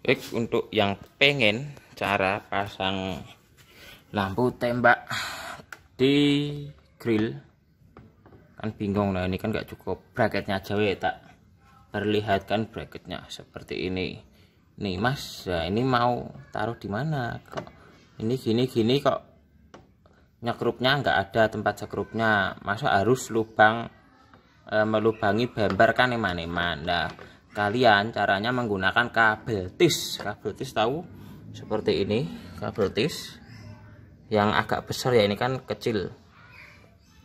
X untuk yang pengen cara pasang lampu tembak di grill kan bingung nah ini kan gak cukup bracketnya aja ya tak perlihatkan bracketnya seperti ini nih mas ya ini mau taruh di mana kok ini gini gini kok nyekrupnya nggak ada tempat sekrupnya masa harus lubang e, melubangi bumper kan eman-eman nah kalian caranya menggunakan kabel tis kabel tis tahu seperti ini kabel tis yang agak besar ya ini kan kecil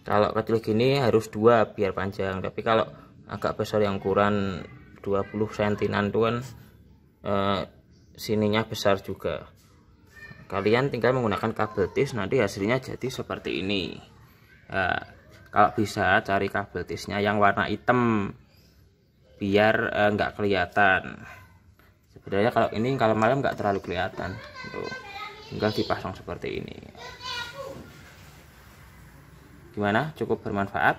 kalau kecil gini harus dua biar panjang tapi kalau agak besar yang ukuran 20 cm tuh kan e, sininya besar juga kalian tinggal menggunakan kabel tis nanti hasilnya jadi seperti ini e, kalau bisa cari kabel tisnya yang warna hitam biar enggak eh, kelihatan sebenarnya kalau ini kalau malam enggak terlalu kelihatan tuh gitu. tinggal dipasang seperti ini gimana cukup bermanfaat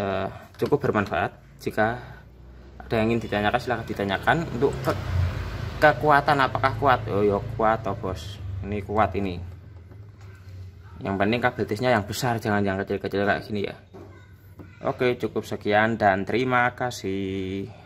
eh, cukup bermanfaat jika ada yang ingin ditanyakan silahkan ditanyakan untuk ke kekuatan apakah kuat oh yo iya, kuat oh bos ini kuat ini yang penting kabel tisnya yang besar jangan yang kecil-kecil kayak gini ya Oke, cukup sekian dan terima kasih.